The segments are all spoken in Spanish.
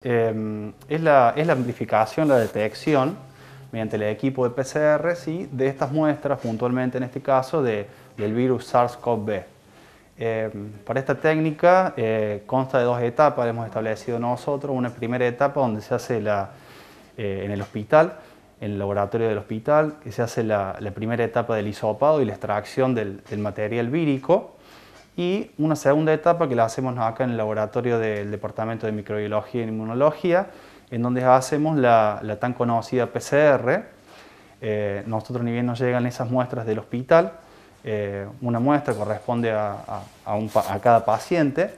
Em, es, la, amplificación, la detección, mediante el equipo de PCR, sí, de estas muestras, puntualmente en este caso, de, del virus SARS-CoV-2. Em, para esta técnica eh, consta de dos etapas, hemos establecido nosotros una primera etapa donde se hace la, eh, en el hospital, en el laboratorio del hospital, que se hace la, primera etapa del isopado y la extracción del, del material vírico, y una segunda etapa que la hacemos acá en el laboratorio del Departamento de Microbiología e Inmunología, en donde hacemos la, la tan conocida PCR. Eh, nosotros ni bien nos llegan esas muestras del hospital, eh, una muestra corresponde a, a, cada paciente,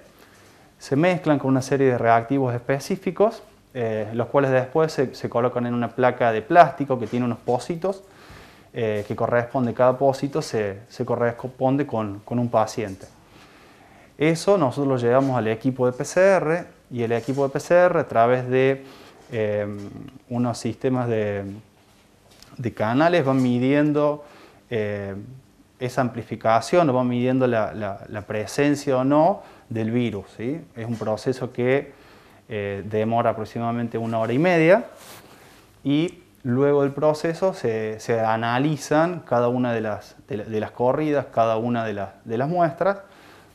se mezclan con una serie de reactivos específicos, eh, los cuales después se, se, colocan en una placa de plástico que tiene unos pósitos, que corresponde, cada pósito se, se corresponde con, con un paciente. Eso nosotros lo llevamos al equipo de PCR y el equipo de PCR a través de eh, unos sistemas de, canales van midiendo eh, esa amplificación, van midiendo la, presencia o no del virus. Es un proceso que eh, demora aproximadamente una hora y media y luego del proceso se, analizan cada una de las, corridas, cada una de las muestras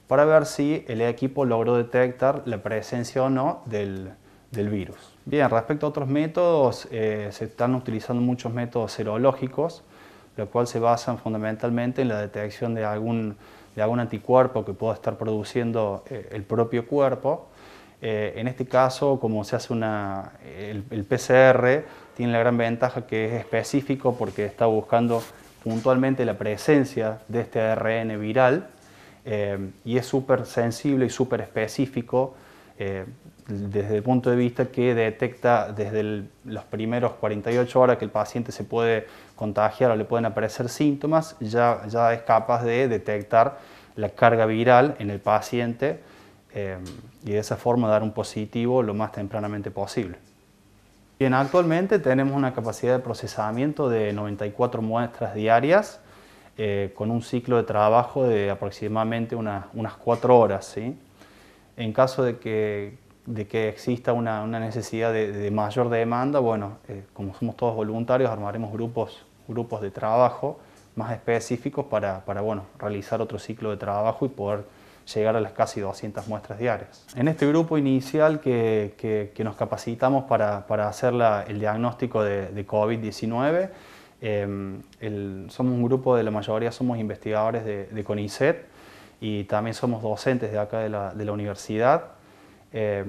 para ver si el equipo logró detectar la presencia o no del, virus. Bien, respecto a otros métodos, eh, se están utilizando muchos métodos serológicos, lo cual se basan fundamentalmente en la detección de algún, anticuerpo que pueda estar produciendo eh, el propio cuerpo. Eh, en este caso, como se hace una, el PCR, tiene la gran ventaja que es específico porque está buscando puntualmente la presencia de este ARN viral Em, y es súper sensible y súper específico eh, desde el punto de vista que detecta desde los primeros 48 horas que el paciente se puede contagiar o le pueden aparecer síntomas, ya, ya es capaz de detectar la carga viral en el paciente em, y de esa forma dar un positivo lo más tempranamente posible. Bien, actualmente tenemos una capacidad de procesamiento de 94 muestras diarias eh, con un ciclo de trabajo de aproximadamente unas cuatro horas. ¿sí? En caso de que, de que exista una, una necesidad de, mayor demanda, bueno, eh, como somos todos voluntarios, armaremos grupos, grupos de trabajo más específicos para, para bueno, realizar otro ciclo de trabajo y poder llegar a las casi 200 muestras diarias. En este grupo inicial que, que, nos capacitamos para, para hacer el diagnóstico de COVID-19, Em, somos un grupo de la mayoría, somos investigadores de, CONICET y también somos docentes de acá de la, universidad. Eh,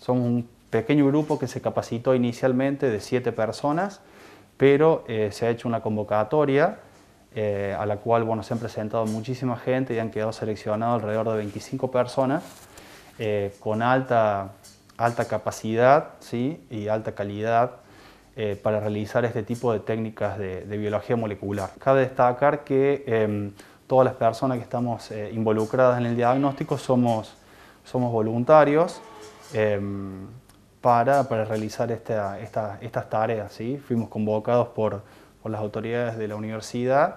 somos un pequeño grupo que se capacitó inicialmente de siete personas, pero eh, se ha hecho una convocatoria eh, a la cual bueno, se han presentado muchísima gente y han quedado seleccionados alrededor de 25 personas eh, con alta, alta capacidad ¿sí? y alta calidad eh, para realizar este tipo de técnicas de, biología molecular. Cabe destacar que em, todas las personas que estamos eh, involucradas en el diagnóstico somos, voluntarios em, para, realizar estas tareas. Fuimos convocados por, las autoridades de la universidad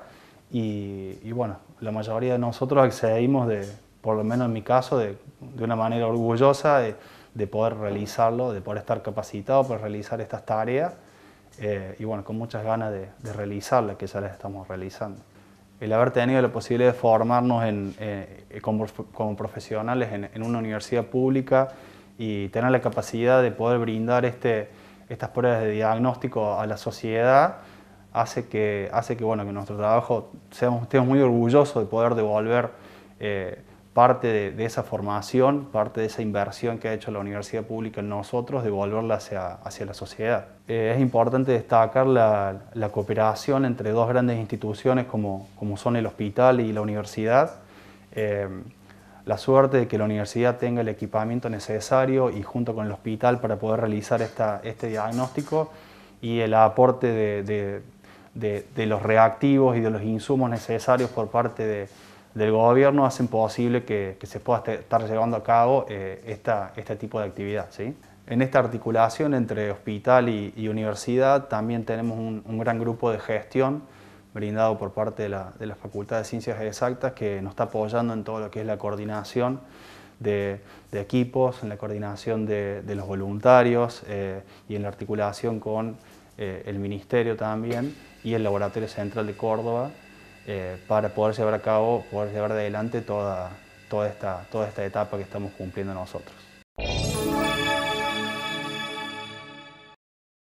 y, bueno, la mayoría de nosotros accedimos, de, por lo menos en mi caso, de, una manera orgullosa de, de poder realizarlo, de poder estar capacitado para realizar estas tareas eh, y bueno, con muchas ganas de, de, realizarla, que ya las estamos realizando. El haber tenido la posibilidad de formarnos en, eh, como, profesionales en, una universidad pública y tener la capacidad de poder brindar este, estas pruebas de diagnóstico a la sociedad hace que, hace que, bueno, que nuestro trabajo seamos, estemos muy orgullosos de poder devolver eh, parte de, esa formación, parte de esa inversión que ha hecho la universidad pública en nosotros, devolverla hacia, la sociedad. Eh, es importante destacar la, cooperación entre dos grandes instituciones como, son el hospital y la universidad. Eh, la suerte de que la universidad tenga el equipamiento necesario y junto con el hospital para poder realizar este diagnóstico y el aporte de los reactivos y de los insumos necesarios por parte de del gobierno hacen posible que, se pueda este, estar llevando a cabo eh, este tipo de actividad. En esta articulación entre hospital y, universidad también tenemos un, gran grupo de gestión brindado por parte de la, Facultad de Ciencias Exactas que nos está apoyando en todo lo que es la coordinación de, equipos, en la coordinación de, los voluntarios eh, y en la articulación con eh, el Ministerio también y el Laboratorio Central de Córdoba eh, para poder llevar a cabo, poder llevar adelante toda esta etapa que estamos cumpliendo nosotros.